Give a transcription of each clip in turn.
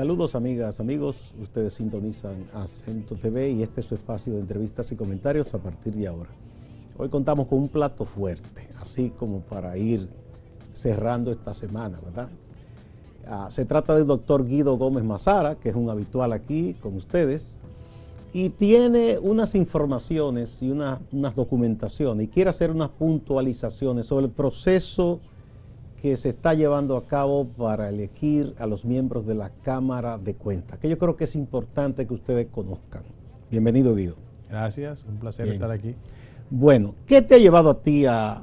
Saludos amigas, amigos. Ustedes sintonizan Acento TV y este es su espacio de entrevistas y comentarios a partir de ahora. Hoy contamos con un plato fuerte, así como para ir cerrando esta semana, ¿verdad? Ah, se trata del doctor Guido Gómez Mazara, que es un habitual aquí con ustedes, y tiene unas informaciones y una, unas documentaciones y quiere hacer unas puntualizaciones sobre el proceso que se está llevando a cabo para elegir a los miembros de la Cámara de Cuentas, que yo creo que es importante que ustedes conozcan. Bienvenido, Guido. Gracias, un placer estar aquí. Bueno, ¿qué te ha llevado a ti a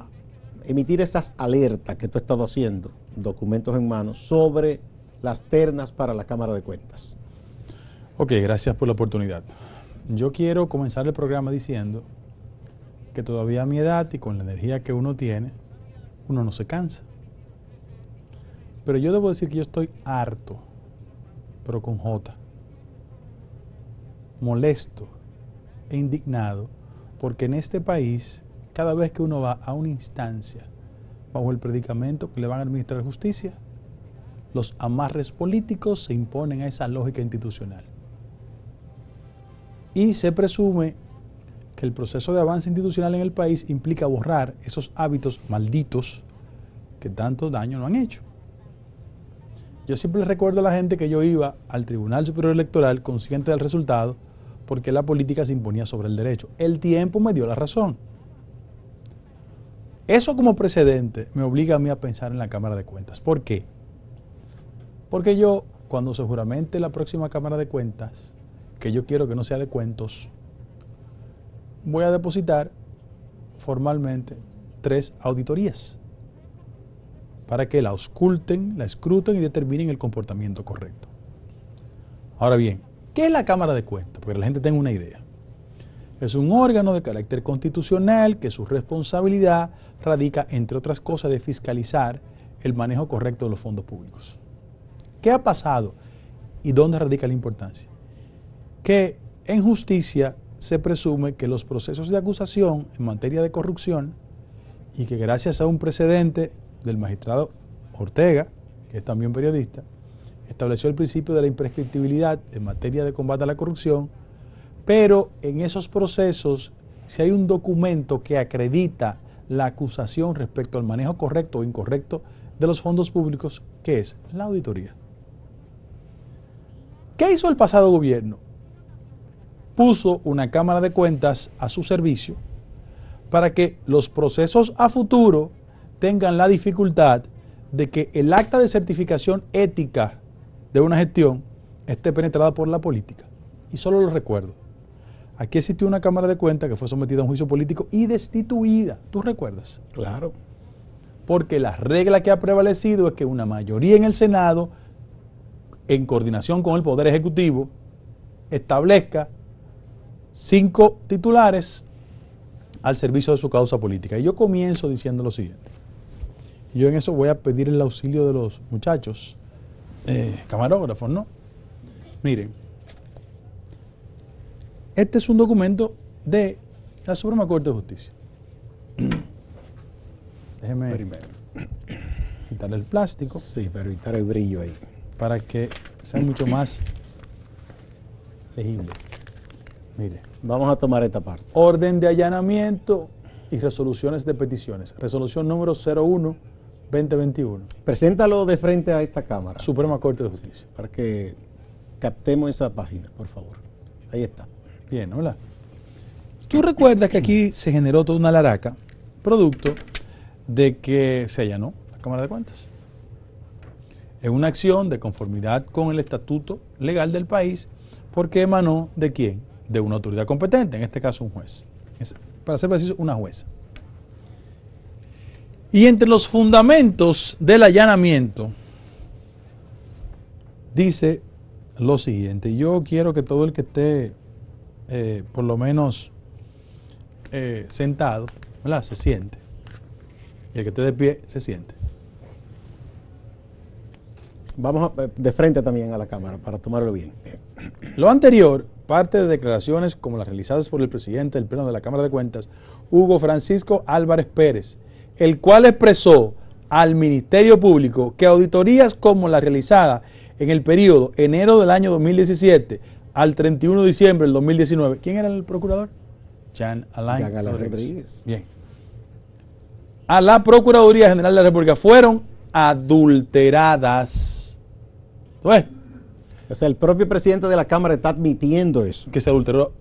emitir esas alertas que tú has estado haciendo, documentos en mano, sobre las ternas para la Cámara de Cuentas? Ok, gracias por la oportunidad. Yo quiero comenzar el programa diciendo que todavía a mi edad y con la energía que uno tiene, uno no se cansa. Pero yo debo decir que yo estoy harto, pero con J, molesto e indignado, porque en este país, cada vez que uno va a una instancia bajo el predicamento que le van a administrar justicia, los amarres políticos se imponen a esa lógica institucional. Y se presume que el proceso de avance institucional en el país implica borrar esos hábitos malditos que tanto daño lo han hecho. Yo siempre recuerdo a la gente que yo iba al Tribunal Superior Electoral consciente del resultado porque la política se imponía sobre el derecho. El tiempo me dio la razón. Eso como precedente me obliga a mí a pensar en la Cámara de Cuentas. ¿Por qué? Porque yo, cuando se juramente la próxima Cámara de Cuentas, que yo quiero que no sea de cuentos, voy a depositar formalmente tres auditorías para que la ausculten, la escruten y determinen el comportamiento correcto. Ahora bien, ¿qué es la Cámara de Cuentas? Porque la gente tenga una idea. Es un órgano de carácter constitucional que su responsabilidad radica, entre otras cosas, de fiscalizar el manejo correcto de los fondos públicos. ¿Qué ha pasado y dónde radica la importancia? Que en justicia se presume que los procesos de acusación en materia de corrupción y que gracias a un precedente del magistrado Ortega, que es también periodista, estableció el principio de la imprescriptibilidad en materia de combate a la corrupción, pero en esos procesos, si hay un documento que acredita la acusación respecto al manejo correcto o incorrecto de los fondos públicos, que es la auditoría. ¿Qué hizo el pasado gobierno? Puso una Cámara de Cuentas a su servicio para que los procesos a futuro tengan la dificultad de que el acta de certificación ética de una gestión esté penetrada por la política. Y solo lo recuerdo. Aquí existió una Cámara de Cuentas que fue sometida a un juicio político y destituida. ¿Tú recuerdas? Claro. Porque la regla que ha prevalecido es que una mayoría en el Senado, en coordinación con el Poder Ejecutivo, establezca cinco titulares al servicio de su causa política. Y yo comienzo diciendo lo siguiente. Yo en eso voy a pedir el auxilio de los muchachos, eh, camarógrafos, ¿no? Miren, este es un documento de la Suprema Corte de Justicia. Déjeme primero quitarle el plástico. Sí, para evitar el brillo ahí. Para que sea mucho más legible. Mire. Vamos a tomar esta parte. Orden de allanamiento y resoluciones de peticiones. Resolución número 01 2021. Preséntalo de frente a esta Cámara. Suprema Corte de Justicia. Para que captemos esa página, por favor. Ahí está. Bien, hola. ¿Tú recuerdas que aquí se generó toda una laraca, producto de que se allanó la Cámara de Cuentas? Es una acción de conformidad con el estatuto legal del país, porque emanó de quién? De una autoridad competente, en este caso un juez. para ser preciso, una jueza. Y entre los fundamentos del allanamiento dice lo siguiente. Yo quiero que todo el que esté eh, por lo menos eh, sentado, ¿verdad? Se siente. Y el que esté de pie, se siente. Vamos eh, de frente también a la cámara para tomarlo bien. Lo anterior parte de declaraciones como las realizadas por el presidente del Pleno de la Cámara de Cuentas, Hugo Francisco Álvarez Pérez, el cual expresó al Ministerio Público que auditorías como la realizada en el periodo enero del año 2017 al 31 de diciembre del 2019, ¿quién era el procurador? Jean Alain, Rodríguez. Bien. A la Procuraduría General de la República fueron adulteradas. ¿Ves? o sea, el propio presidente de la Cámara está admitiendo eso. Que se adulteró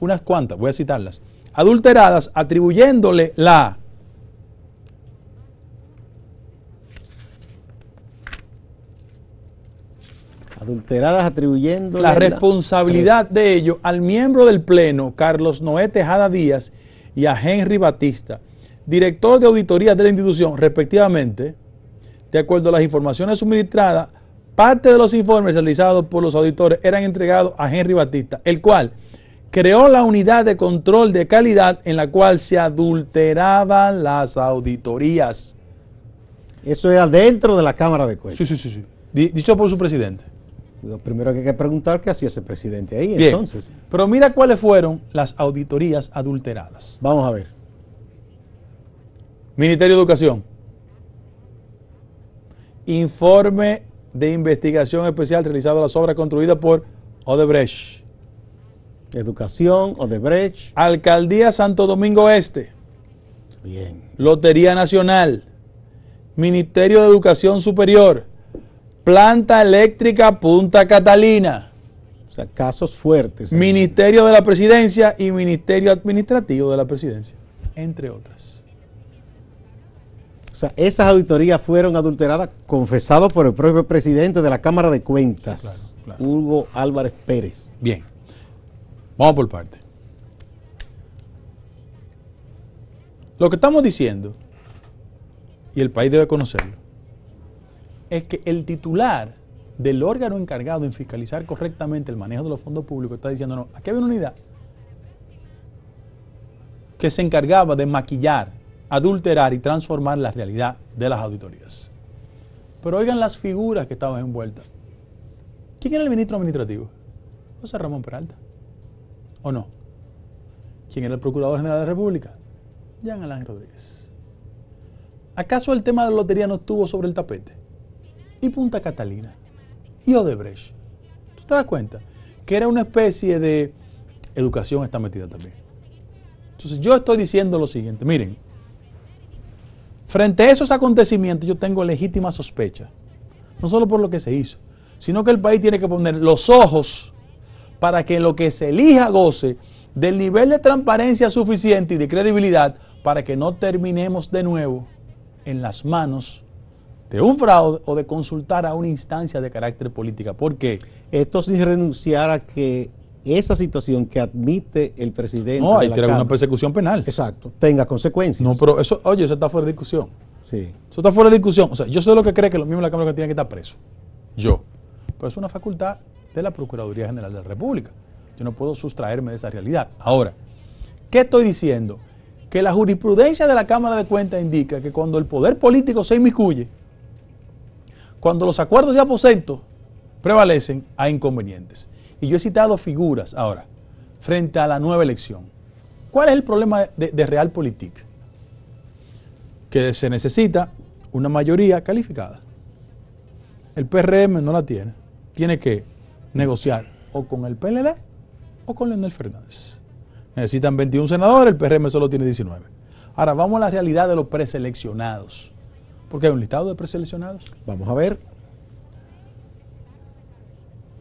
unas cuantas, voy a citarlas. Adulteradas atribuyéndole la adulteradas atribuyendo la responsabilidad de ello al miembro del Pleno, Carlos Noé Tejada Díaz, y a Henry Batista, director de auditoría de la institución, respectivamente, de acuerdo a las informaciones suministradas, parte de los informes realizados por los auditores eran entregados a Henry Batista, el cual creó la unidad de control de calidad en la cual se adulteraban las auditorías. Eso era dentro de la Cámara de Cuentas. Sí, sí, sí, sí. Dicho por su presidente. Lo primero que hay que preguntar qué hacía ese presidente ahí entonces. Pero mira cuáles fueron las auditorías adulteradas. Vamos a ver. Ministerio de Educación. Informe de investigación especial realizado a las obras construidas por Odebrecht. Educación, Odebrecht. Alcaldía Santo Domingo Este. Bien. Lotería Nacional. Ministerio de Educación Superior. Planta Eléctrica Punta Catalina. O sea, casos fuertes. Ministerio de la Presidencia y Ministerio Administrativo de la Presidencia, entre otras. O sea, esas auditorías fueron adulteradas, confesado por el propio presidente de la Cámara de Cuentas, Hugo Álvarez Pérez. Bien, vamos por parte. Lo que estamos diciendo, y el país debe conocerlo, es que el titular del órgano encargado en fiscalizar correctamente el manejo de los fondos públicos está diciendo, no, aquí había una unidad que se encargaba de maquillar, adulterar y transformar la realidad de las auditorías. Pero oigan las figuras que estaban envueltas. ¿Quién era el ministro administrativo? José Ramón Peralta. ¿O no? ¿Quién era el Procurador General de la República? Jean Alain Rodríguez. ¿Acaso el tema de la lotería no estuvo sobre el tapete? y Punta Catalina y Odebrecht. ¿Tú te das cuenta? Que era una especie de educación está metida también. Entonces yo estoy diciendo lo siguiente, miren, frente a esos acontecimientos yo tengo legítima sospecha, no solo por lo que se hizo, sino que el país tiene que poner los ojos para que lo que se elija goce del nivel de transparencia suficiente y de credibilidad para que no terminemos de nuevo en las manos de un fraude o de consultar a una instancia de carácter política. ¿Por qué? Esto sin renunciar a que esa situación que admite el presidente. No, hay que una persecución penal. Exacto, tenga consecuencias. No, pero eso, oye, eso está fuera de discusión. Sí. Eso está fuera de discusión. O sea, yo soy lo que cree que lo mismo en la Cámara que tiene que estar preso. Yo. Pero es una facultad de la Procuraduría General de la República. Yo no puedo sustraerme de esa realidad. Ahora, ¿qué estoy diciendo? Que la jurisprudencia de la Cámara de Cuentas indica que cuando el poder político se inmiscuye, cuando los acuerdos de aposento prevalecen, hay inconvenientes. Y yo he citado figuras ahora, frente a la nueva elección. ¿Cuál es el problema de, de Realpolitik? Que se necesita una mayoría calificada. El PRM no la tiene. Tiene que negociar o con el PLD o con Leonel Fernández. Necesitan 21 senadores, el PRM solo tiene 19. Ahora vamos a la realidad de los preseleccionados. Porque hay un listado de preseleccionados. Vamos a ver.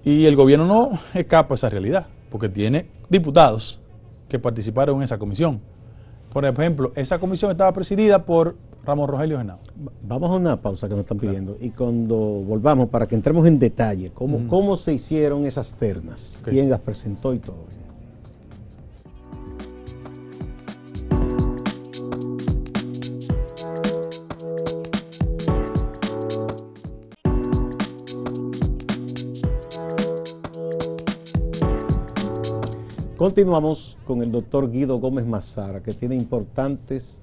Y el gobierno no escapa a esa realidad, porque tiene diputados que participaron en esa comisión. Por ejemplo, esa comisión estaba presidida por Ramón Rogelio Genao. Vamos a una pausa que nos están pidiendo y cuando volvamos para que entremos en detalle cómo, mm. cómo se hicieron esas ternas, quién las presentó y todo. Continuamos con el doctor Guido Gómez Mazara, que tiene importantes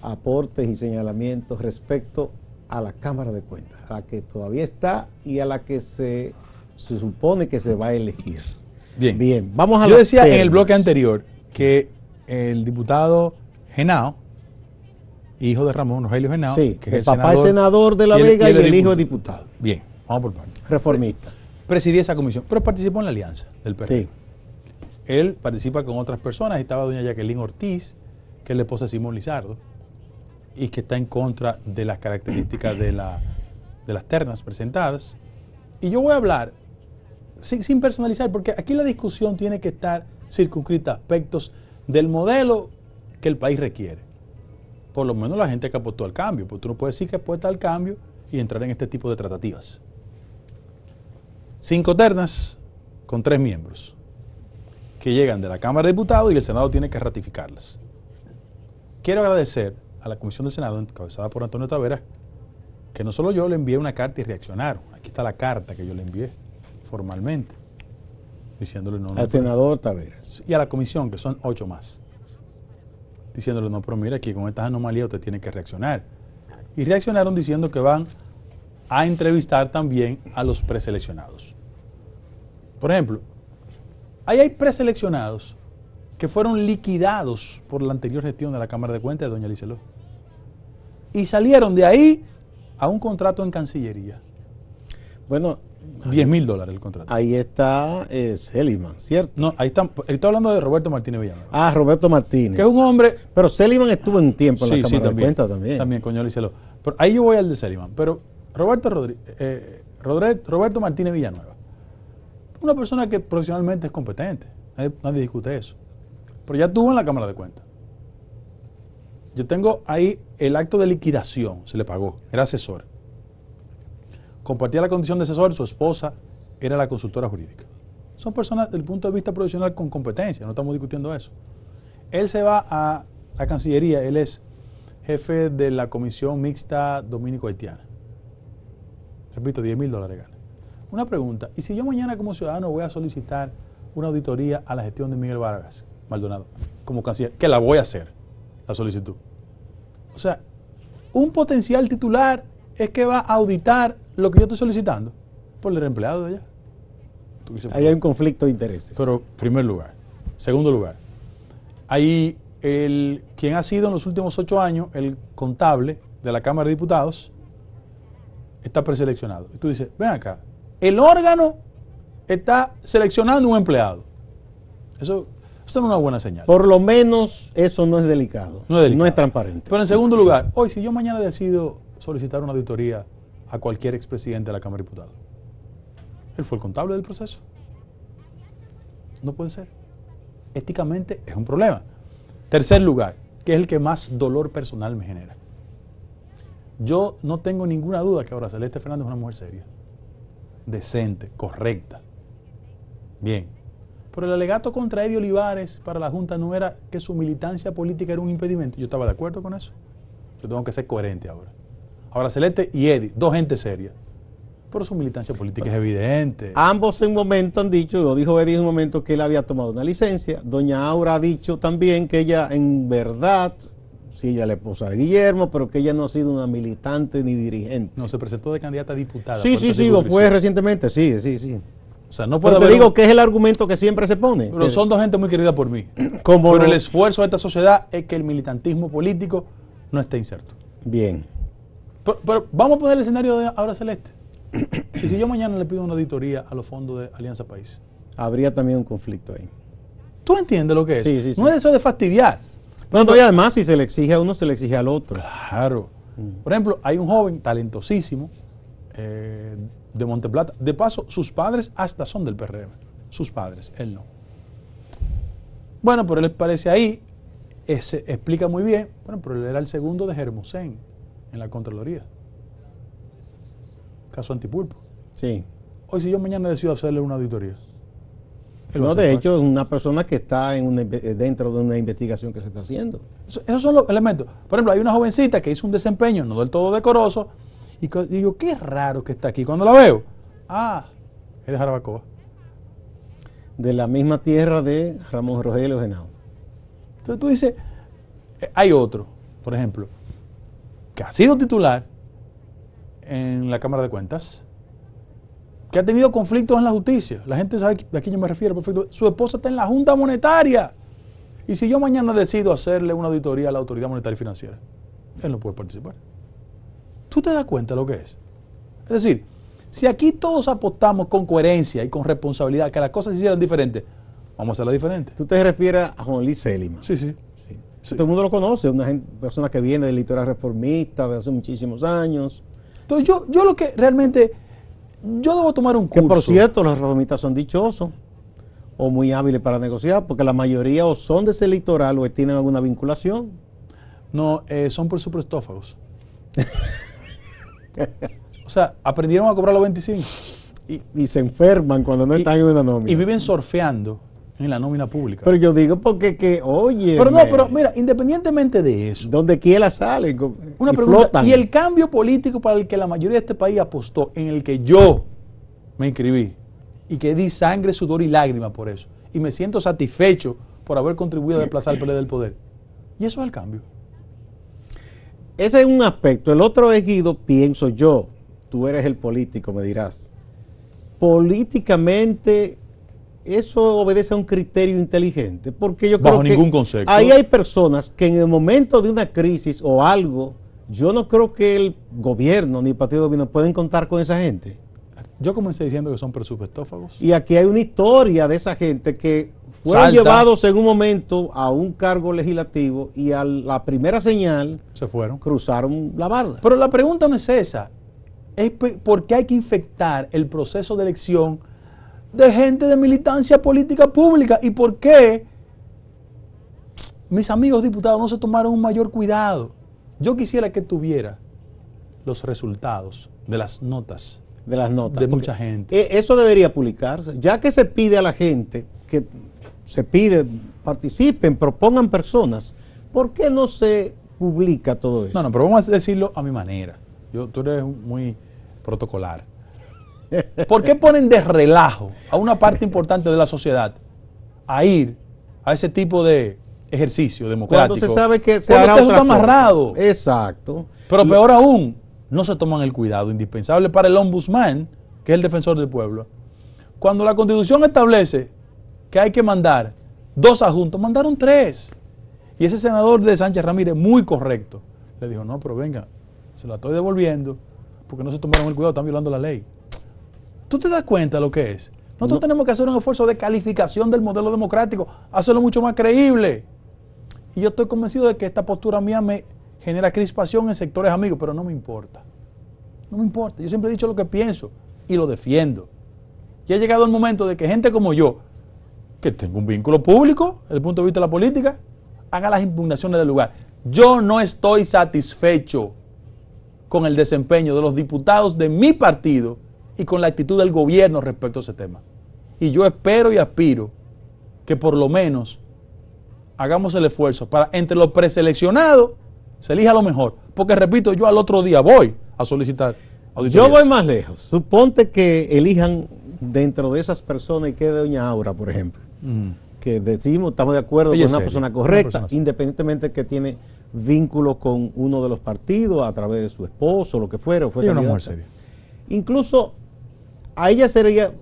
aportes y señalamientos respecto a la Cámara de Cuentas, a la que todavía está y a la que se, se supone que se va a elegir. Bien, Bien vamos a Yo decía en el bloque anterior que el diputado Genao, hijo de Ramón Rogelio Genao, el, papá senador, es senador de La Vega y, el, hijo es diputado. Bien, vamos por parte. Reformista. presidía esa comisión, pero participó en la alianza del PRD él participa con otras personas. Estaba doña Jacqueline Ortiz, que es la esposa de Simón Lizardo, y que está en contra de las características de, las ternas presentadas. Y yo voy a hablar sin, personalizar, porque aquí la discusión tiene que estar circunscrita a aspectos del modelo que el país requiere. Por lo menos la gente que apostó al cambio, porque tú no puedes decir que apuesta al cambio y entrar en este tipo de tratativas. Cinco ternas con tres miembros que llegan de la Cámara de Diputados y el Senado tiene que ratificarlas. Quiero agradecer a la Comisión del Senado, encabezada por Antonio Taveras, que no solo yo le envié una carta y reaccionaron. Aquí está la carta que yo le envié formalmente, diciéndole no. Al senador Taveras. Y a la comisión, que son ocho más, diciéndole no, pero mira, aquí con estas anomalías usted tiene que reaccionar. Y reaccionaron diciendo que van a entrevistar también a los preseleccionados. Por ejemplo, Ahí hay preseleccionados que fueron liquidados por la anterior gestión de la Cámara de Cuentas de doña Liceló. Y salieron de ahí a un contrato en Cancillería. Bueno, 10 mil dólares el contrato. Ahí está eh, ¿cierto? No, ahí está, hablando de Roberto Martínez Villanueva. Ah, Roberto Martínez. Que es un hombre... Pero Seliman estuvo en tiempo en la Cámara sí, también, de Cuentas también. También, coño, Liceló. ahí yo voy al de Seliman. Pero Roberto, Rodríguez, eh, Roberto Martínez Villanueva una persona que profesionalmente es competente, eh, nadie, discute eso. Pero ya tuvo en la Cámara de Cuentas. Yo tengo ahí el acto de liquidación, se le pagó, era asesor. Compartía la condición de asesor, su esposa era la consultora jurídica. Son personas desde el punto de vista profesional con competencia, no estamos discutiendo eso. Él se va a la Cancillería, él es jefe de la Comisión Mixta Dominico-Haitiana. Repito, 10 mil dólares gana. Una pregunta, ¿y si yo mañana como ciudadano voy a solicitar una auditoría a la gestión de Miguel Vargas Maldonado como canciller? Que la voy a hacer, la solicitud. O sea, un potencial titular es que va a auditar lo que yo estoy solicitando por el empleado de allá. Ahí hay un conflicto de intereses. Pero, primer lugar. Segundo lugar, ahí el, quien ha sido en los últimos ocho años el contable de la Cámara de Diputados está preseleccionado. Y tú dices, ven acá, el órgano está seleccionando un empleado. Eso, no es una buena señal. Por lo menos eso no es delicado. No es, delicado. No es transparente. Pero en segundo lugar, hoy si yo mañana decido solicitar una auditoría a cualquier expresidente de la Cámara de Diputados, él fue el contable del proceso. No puede ser. Éticamente es un problema. Tercer lugar, que es el que más dolor personal me genera. Yo no tengo ninguna duda que ahora Celeste Fernández es una mujer seria decente, correcta. Bien. Pero el alegato contra Eddie Olivares para la Junta no era que su militancia política era un impedimento. Yo estaba de acuerdo con eso. Yo tengo que ser coherente ahora. Ahora Celeste y Eddie, dos gente seria. Pero su militancia política es evidente. Ambos en un momento han dicho, lo dijo Eddie en un momento que él había tomado una licencia. Doña Aura ha dicho también que ella en verdad sí, ella la esposa de Guillermo, pero que ella no ha sido una militante ni dirigente. No, se presentó de candidata a diputada. Sí, sí, sí, lo fue recientemente, sí, sí, sí. O sea, no puede pero te digo que es el argumento que siempre se pone. Pero son dos gente muy querida por mí. Como pero el esfuerzo de esta sociedad es que el militantismo político no esté inserto. Bien. Pero, vamos a poner el escenario de ahora celeste. ¿Y si yo mañana le pido una auditoría a los fondos de Alianza País? Habría también un conflicto ahí. ¿Tú entiendes lo que es? Sí, sí, sí. No es eso de fastidiar. Bueno, todavía además si se le exige a uno, se le exige al otro. Claro. Por ejemplo, hay un joven talentosísimo eh, de Monteplata. De paso, sus padres hasta son del PRM. Sus padres, él no. Bueno, pero él parece ahí, eh, se explica muy bien, bueno, pero él era el segundo de Germosén en la Contraloría. Caso Antipulpo. Sí. Hoy si yo mañana decido hacerle una auditoría, no, de hecho, es una persona que está en eh, dentro de una investigación que se está haciendo. esos son los elementos. Por ejemplo, hay una jovencita que hizo un desempeño no del todo decoroso y digo, qué raro que está aquí. Cuando la veo, ah, es de Jarabacoa. De la misma tierra de Ramón Rogelio Genao. Entonces tú dices, eh, hay otro, por ejemplo, que ha sido titular en la Cámara de Cuentas, que ha tenido conflictos en la justicia. La gente sabe a quién yo me refiero, perfecto. Su esposa está en la Junta Monetaria. Y si yo mañana decido hacerle una auditoría a la Autoridad Monetaria y Financiera, él no puede participar. ¿Tú te das cuenta de lo que es? Es decir, si aquí todos apostamos con coherencia y con responsabilidad que las cosas se hicieran diferentes, vamos a hacerlas diferente. ¿Tú te refieres a Juan Luis Selima? Sí, sí. Todo el mundo lo conoce, una persona que viene del litoral reformista de hace muchísimos años. Entonces yo, yo lo que realmente yo debo tomar un curso. por cierto, los reformistas son dichosos o muy hábiles para negociar, porque la mayoría o son de ese litoral o tienen alguna vinculación. No, eh, son por suprestófagos. o sea, aprendieron a cobrar los 25. Y, se enferman cuando no están en una nómina. Y viven surfeando en la nómina pública. Pero yo digo porque que, oye. Pero no, pero mira, independientemente de eso. Donde quiera sale Una y Y el cambio político para el que la mayoría de este país apostó, en el que yo me inscribí y que di sangre, sudor y lágrimas por eso. Y me siento satisfecho por haber contribuido a desplazar el del poder. Y eso es el cambio. Ese es un aspecto. El otro es Guido, pienso yo. Tú eres el político, me dirás. Políticamente eso obedece a un criterio inteligente, porque yo creo ningún que ahí hay personas que en el momento de una crisis o algo, yo no creo que el gobierno ni el partido de gobierno pueden contar con esa gente. Yo comencé diciendo que son presupuestófagos. Y aquí hay una historia de esa gente que fueron llevados en un momento a un cargo legislativo y a la primera señal se fueron, cruzaron la barra. Pero la pregunta no es esa, es por qué hay que infectar el proceso de elección de gente de militancia política pública. ¿Y por qué mis amigos diputados no se tomaron un mayor cuidado? Yo quisiera que tuviera los resultados de las notas. De las notas. De mucha gente. E-, eso debería publicarse. Ya que se pide a la gente que se pide, participen, propongan personas, ¿por qué no se publica todo eso? No, no, pero vamos a decirlo a mi manera. Yo, tú eres muy protocolar. ¿Por qué ponen de relajo a una parte importante de la sociedad a ir a ese tipo de ejercicio democrático? Cuando se sabe que se hará está amarrado. Exacto. Pero peor aún, no se toman el cuidado indispensable para el ombudsman, que es el defensor del pueblo. Cuando la Constitución establece que hay que mandar dos adjuntos, mandaron tres. Y ese senador de Sánchez Ramírez, muy correcto, le dijo, no, pero venga, se la estoy devolviendo porque no se tomaron el cuidado, están violando la ley. ¿Tú te das cuenta de lo que es? Nosotros tenemos que hacer un esfuerzo de calificación del modelo democrático, hacerlo mucho más creíble. Y yo estoy convencido de que esta postura mía me genera crispación en sectores amigos, pero no me importa. No me importa. Yo siempre he dicho lo que pienso y lo defiendo. Y ha llegado el momento de que gente como yo, que tengo un vínculo público desde el punto de vista de la política, haga las impugnaciones del lugar. Yo no estoy satisfecho con el desempeño de los diputados de mi partido y con la actitud del gobierno respecto a ese tema. Y yo espero y aspiro que por lo menos hagamos el esfuerzo para entre los preseleccionados se elija lo mejor. Porque repito, yo al otro día voy a solicitar Yo voy más lejos. Suponte que elijan dentro de esas personas y quede Doña Aura, por ejemplo. Mm. Que decimos, estamos de acuerdo con una persona correcta, independientemente que tiene vínculo con uno de los partidos a través de su esposo, lo que fuera. fue Incluso a ella sería,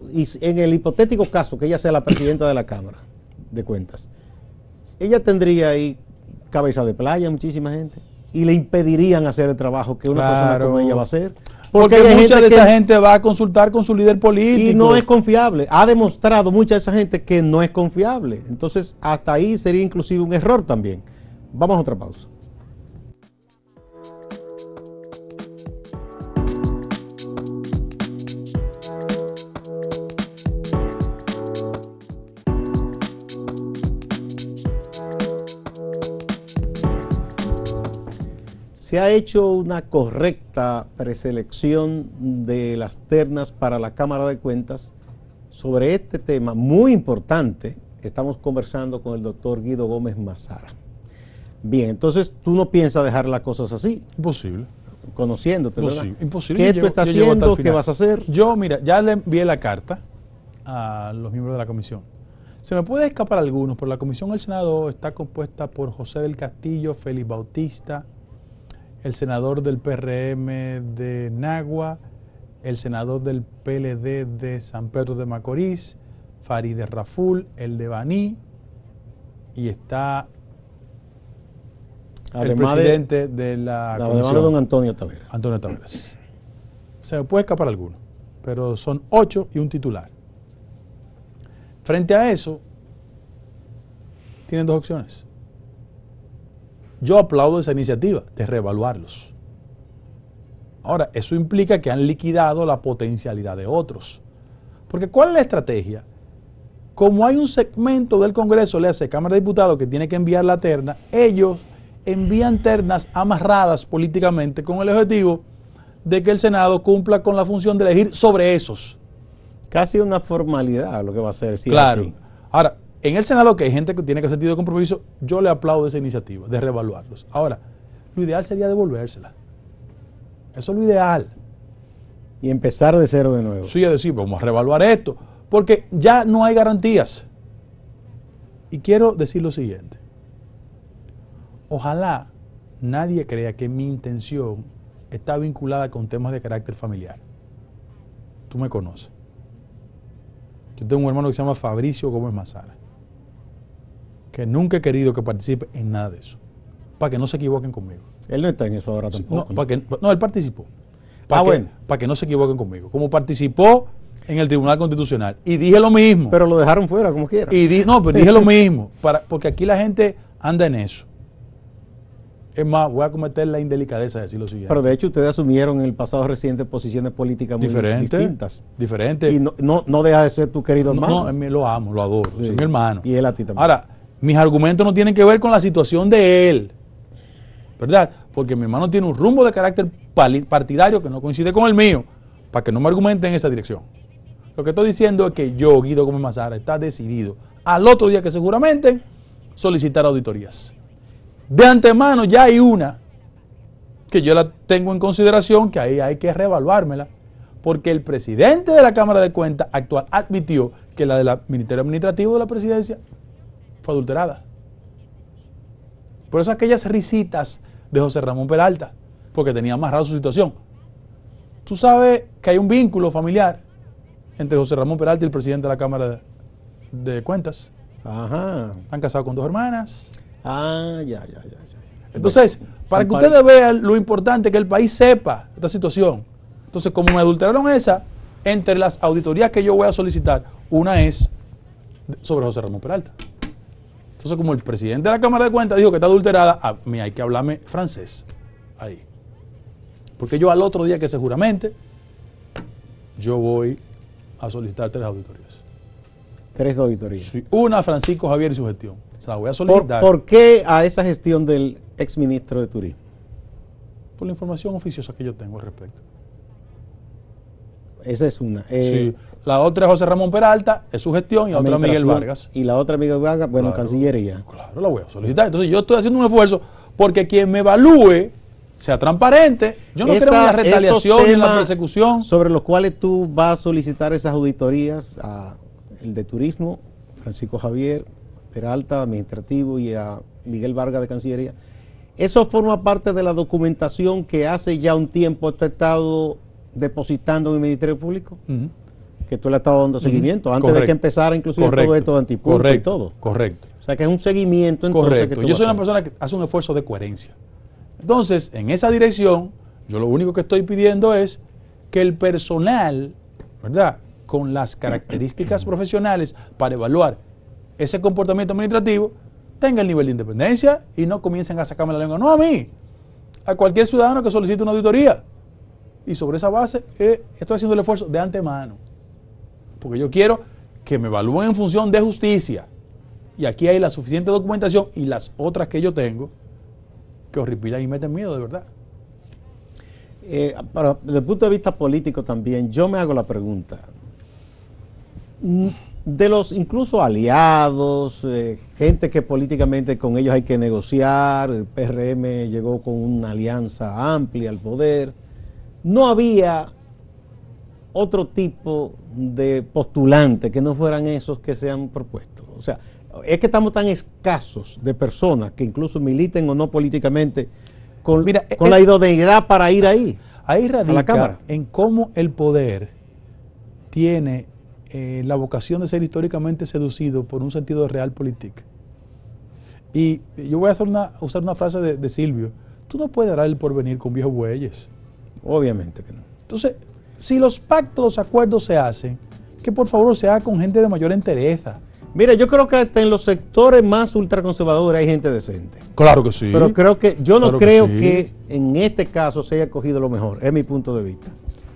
en el hipotético caso que ella sea la presidenta de la Cámara de Cuentas, ella tendría ahí cabeza de playa, muchísima gente, y le impedirían hacer el trabajo que una persona como ella va a hacer. Porque, mucha de esa gente va a consultar con su líder político. Y no es confiable. Ha demostrado mucha de esa gente que no es confiable. Entonces, hasta ahí sería inclusive un error también. Vamos a otra pausa. se ha hecho una correcta preselección de las ternas para la Cámara de Cuentas sobre este tema muy importante. Estamos conversando con el doctor Guido Gómez Mazara. Bien, entonces tú no piensas dejar las cosas así. Imposible. Conociéndote, Imposible. ¿verdad? Imposible. ¿Qué tú estás haciendo? ¿Qué vas a hacer? Yo, mira, ya le envié la carta a los miembros de la comisión. Se me puede escapar algunos, pero la comisión del Senado está compuesta por José del Castillo, Félix Bautista, el senador del PRM de Nagua, el senador del PLD de San Pedro de Macorís, Farideh Raful, el de Baní, y está el presidente de, la, la don Antonio Taveras. Antonio Taveras. Se puede escapar alguno, pero son ocho y un titular. Frente a eso, tienen dos opciones. Yo aplaudo esa iniciativa de reevaluarlos. Ahora, eso implica que han liquidado la potencialidad de otros. Porque ¿cuál es la estrategia? Como hay un segmento del Congreso, le hace Cámara de Diputados, que tiene que enviar la terna, ellos envían ternas amarradas políticamente con el objetivo de que el Senado cumpla con la función de elegir sobre esos. Casi una formalidad lo que va a ser. claro. Ahora, en el Senado, que hay gente que tiene que sentido de compromiso, yo le aplaudo esa iniciativa de reevaluarlos. Ahora, lo ideal sería devolvérsela. Eso es lo ideal. Y empezar de cero de nuevo. Sí, es decir, vamos a reevaluar esto, porque ya no hay garantías. Y quiero decir lo siguiente. Ojalá nadie crea que mi intención está vinculada con temas de carácter familiar. Tú me conoces. Yo tengo un hermano que se llama Fabricio Gómez Mazara nunca he querido que participe en nada de eso, para que no se equivoquen conmigo. Él no está en eso ahora tampoco. No, él participó. Para ah, que, Para que no se equivoquen conmigo. Como participó en el Tribunal Constitucional y dije lo mismo. Pero lo dejaron fuera, como quiera. Y no, pero dije lo mismo, para, porque aquí la gente anda en eso. Es más, voy a cometer la indelicadeza de decir lo siguiente. Pero de hecho ustedes asumieron en el pasado reciente posiciones políticas muy distintas. Diferentes. Y no, no, deja de ser tu querido hermano. No, lo amo, lo adoro, es mi hermano. Y él a ti también. Ahora, mis argumentos no tienen que ver con la situación de él, ¿verdad? Porque mi hermano tiene un rumbo de carácter partidario que no coincide con el mío, para que no me argumente en esa dirección. Lo que estoy diciendo es que yo, Guido Gómez Mazara, está decidido al otro día que seguramente solicitar auditorías. De antemano ya hay una que yo la tengo en consideración, que ahí hay que reevaluármela, porque el presidente de la Cámara de Cuentas actual admitió que la del Ministerio Administrativo de la Presidencia fue adulterada. Por eso aquellas risitas de José Ramón Peralta, porque tenía amarrado su situación. Tú sabes que hay un vínculo familiar entre José Ramón Peralta y el presidente de la Cámara de, Cuentas. Ajá. Están casado con dos hermanas. Ah, ya, ya, ya. ya. Entonces, para que ustedes vean lo importante que el país sepa esta situación. Entonces, como me adulteraron esa, entre las auditorías que yo voy a solicitar, una es sobre José Ramón Peralta. Entonces, como el presidente de la Cámara de Cuentas dijo que está adulterada, ah, a hay que hablarme francés ahí. Porque yo al otro día que se yo voy a solicitar tres auditorías. Tres auditorías. una a Francisco Javier y su gestión. se la voy a solicitar. ¿Por, qué a esa gestión del exministro de Turismo? Por la información oficiosa que yo tengo al respecto. Esa es una. Eh, la otra es José Ramón Peralta, es su gestión, y la otra Miguel Vargas. Y la otra Miguel Vargas, bueno, Cancillería. Claro, la voy a solicitar. Entonces yo estoy haciendo un esfuerzo porque quien me evalúe sea transparente. Yo no quiero la retaliación ni la persecución. Sobre los cuales tú vas a solicitar esas auditorías, a el de turismo, Francisco Javier, Peralta, administrativo, y a Miguel Vargas de Cancillería. Eso forma parte de la documentación que hace ya un tiempo este Estado depositando en el Ministerio Público, que tú le has estado dando seguimiento, antes de que empezara incluso todo esto de y todo. Correcto. O sea que es un seguimiento en Yo soy una persona que hace un esfuerzo de coherencia. Entonces, en esa dirección, yo lo único que estoy pidiendo es que el personal, ¿verdad? Con las características profesionales para evaluar ese comportamiento administrativo, tenga el nivel de independencia y no comiencen a sacarme la lengua. No a mí, a cualquier ciudadano que solicite una auditoría y sobre esa base eh, estoy haciendo el esfuerzo de antemano. Porque yo quiero que me evalúen en función de justicia. Y aquí hay la suficiente documentación y las otras que yo tengo que horripilan y meten miedo, de verdad. Eh, para, desde el punto de vista político también, yo me hago la pregunta. Mm, de los incluso aliados, eh, gente que políticamente con ellos hay que negociar, el PRM llegó con una alianza amplia al poder, no había otro tipo de postulante que no fueran esos que se han propuesto. O sea, es que estamos tan escasos de personas que incluso militen o no políticamente con, con la idoneidad para ir ahí. Ahí radica en cómo el poder tiene eh, la vocación de ser históricamente seducido por un sentido de político Y yo voy a hacer usar una frase de, de Silvio. Tú no puedes dar el porvenir con viejos bueyes. Obviamente que no. Entonces, si los pactos, los acuerdos se hacen, que por favor se haga con gente de mayor entereza. Mira, yo creo que hasta en los sectores más ultraconservadores hay gente decente. Claro que sí. Pero creo que yo no creo que, en este caso se haya cogido lo mejor. Es mi punto de vista.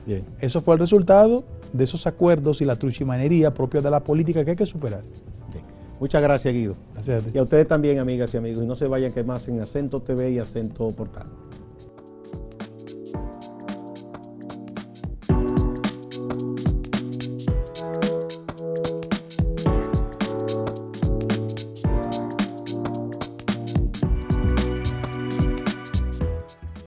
Bien. Eso fue el resultado de esos acuerdos y la truchimanería propia de la política que hay que superar. Bien. Muchas gracias, Guido. Gracias a Y a ustedes también, amigas y amigos. Y no se vayan que más en Acento TV y Acento Portal.